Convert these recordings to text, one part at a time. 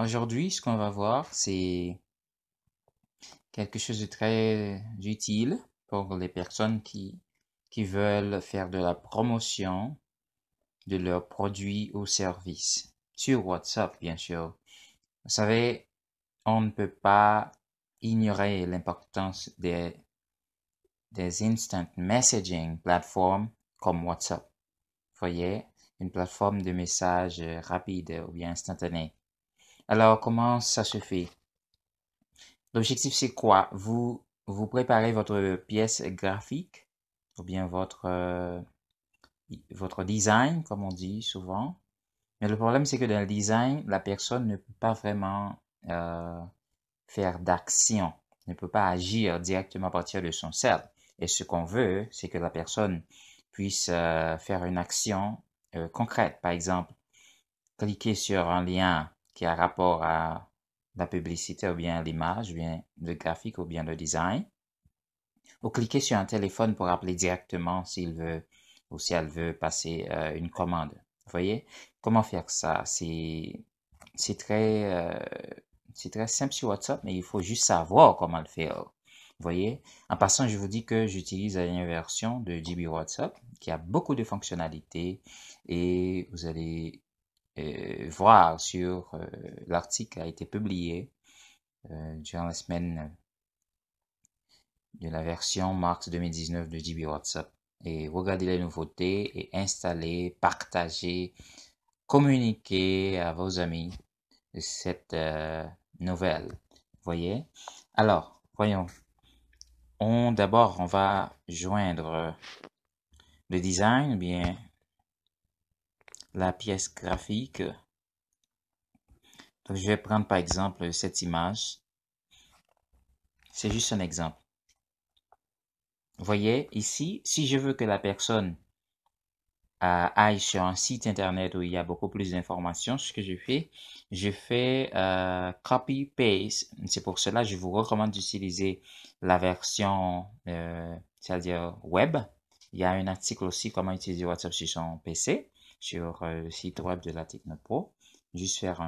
Aujourd'hui, ce qu'on va voir, c'est quelque chose de très utile pour les personnes qui, qui veulent faire de la promotion de leurs produits ou services. Sur WhatsApp, bien sûr. Vous savez, on ne peut pas ignorer l'importance des, des instant messaging plateformes comme WhatsApp. Vous voyez, une plateforme de messages rapides ou bien instantanés. Alors, comment ça se fait L'objectif, c'est quoi vous, vous préparez votre pièce graphique ou bien votre, euh, votre design, comme on dit souvent. Mais le problème, c'est que dans le design, la personne ne peut pas vraiment euh, faire d'action, ne peut pas agir directement à partir de son cerveau. Et ce qu'on veut, c'est que la personne puisse euh, faire une action concrète. Par exemple, cliquer sur un lien qui a rapport à la publicité ou bien l'image, ou bien le graphique ou bien le design. Ou cliquer sur un téléphone pour appeler directement s'il veut ou si elle veut passer euh, une commande. Vous voyez Comment faire ça C'est très, euh, c'est très simple sur WhatsApp, mais il faut juste savoir comment le faire. Vous voyez En passant, je vous dis que j'utilise la version de DB WhatsApp qui a beaucoup de fonctionnalités et vous allez voir sur l'article euh, l'article a été publié euh, durant la semaine de la version mars 2019 de JB WhatsApp. Et regardez les nouveautés et installez, partagez, communiquez à vos amis cette euh, nouvelle. Voyez Alors, voyons. On d'abord, on va joindre le design, bien la pièce graphique. je vais prendre par exemple cette image. C'est juste un exemple. Vous voyez, ici, si je veux que la personne euh, aille sur un site internet où il y a beaucoup plus d'informations, ce que je fais, je fais euh, copy-paste. C'est pour cela je vous recommande d'utiliser la version, euh, c'est-à-dire web. Il y a un article aussi, comment utiliser WhatsApp sur son PC sur euh, le site web de la Technopro. Juste faire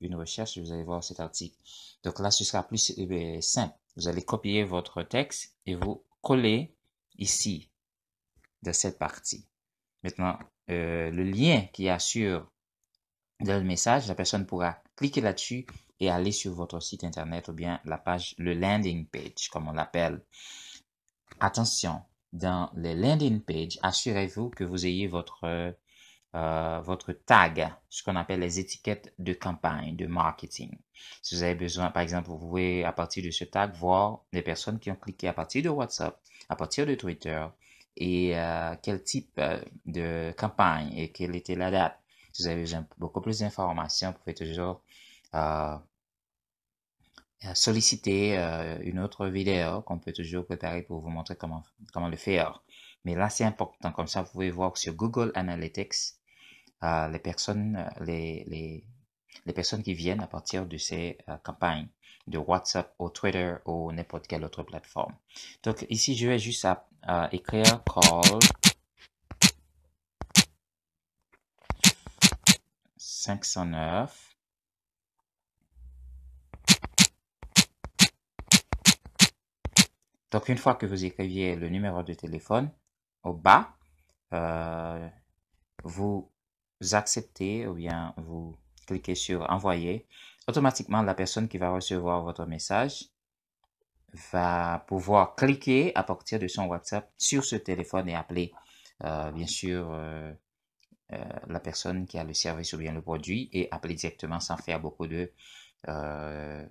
une recherche, vous allez voir cet article. Donc là, ce sera plus eh simple. Vous allez copier votre texte et vous coller ici, dans cette partie. Maintenant, euh, le lien qui assure dans le message, la personne pourra cliquer là-dessus et aller sur votre site internet ou bien la page, le landing page, comme on l'appelle. Attention, dans les landing page, assurez-vous que vous ayez votre euh, euh, votre tag, ce qu'on appelle les étiquettes de campagne, de marketing. Si vous avez besoin, par exemple, vous pouvez à partir de ce tag voir les personnes qui ont cliqué à partir de WhatsApp, à partir de Twitter, et euh, quel type euh, de campagne et quelle était la date. Si vous avez besoin beaucoup plus d'informations, vous pouvez toujours solliciter une autre vidéo qu'on peut toujours préparer pour vous montrer comment, comment le faire. Mais là, c'est important. Comme ça, vous pouvez voir sur Google Analytics euh, les personnes, euh, les, les, personnes qui viennent à partir de ces euh, campagnes de WhatsApp ou Twitter ou n'importe quelle autre plateforme. Donc ici, je vais juste à, écrire call 509 Donc, une fois que vous écriviez le numéro de téléphone au bas, vous vous acceptez ou bien vous cliquez sur envoyer, automatiquement la personne qui va recevoir votre message va pouvoir cliquer à partir de son WhatsApp sur ce téléphone et appeler euh, bien sûr euh, euh, la personne qui a le service ou bien le produit et appeler directement sans faire beaucoup de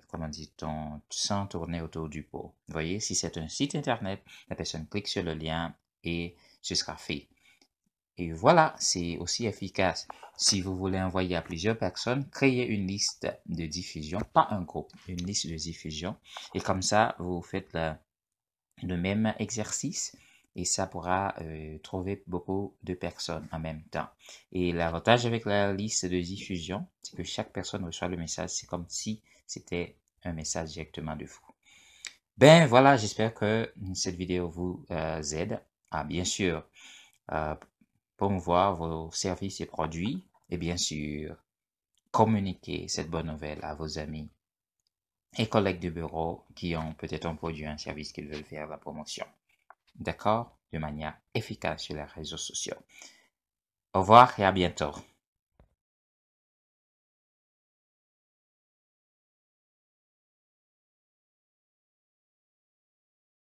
comment dit-on sans tourner autour du pot. Vous voyez, si c'est un site internet, la personne clique sur le lien et ce sera fait. Et voilà, c'est aussi efficace. Si vous voulez envoyer à plusieurs personnes, créez une liste de diffusion, pas un groupe, une liste de diffusion. Et comme ça, vous faites le, même exercice et ça pourra euh, trouver beaucoup de personnes en même temps. Et l'avantage avec la liste de diffusion, c'est que chaque personne reçoit le message. C'est comme si c'était un message directement de vous. Ben voilà, j'espère que cette vidéo vous euh, aide. Ah, bien sûr, euh, promouvoir vos services et produits et bien sûr, communiquer cette bonne nouvelle à vos amis et collègues de bureau qui ont peut-être un produit, un service qu'ils veulent faire la promotion. D'accord De manière efficace sur les réseaux sociaux. Au revoir et à bientôt.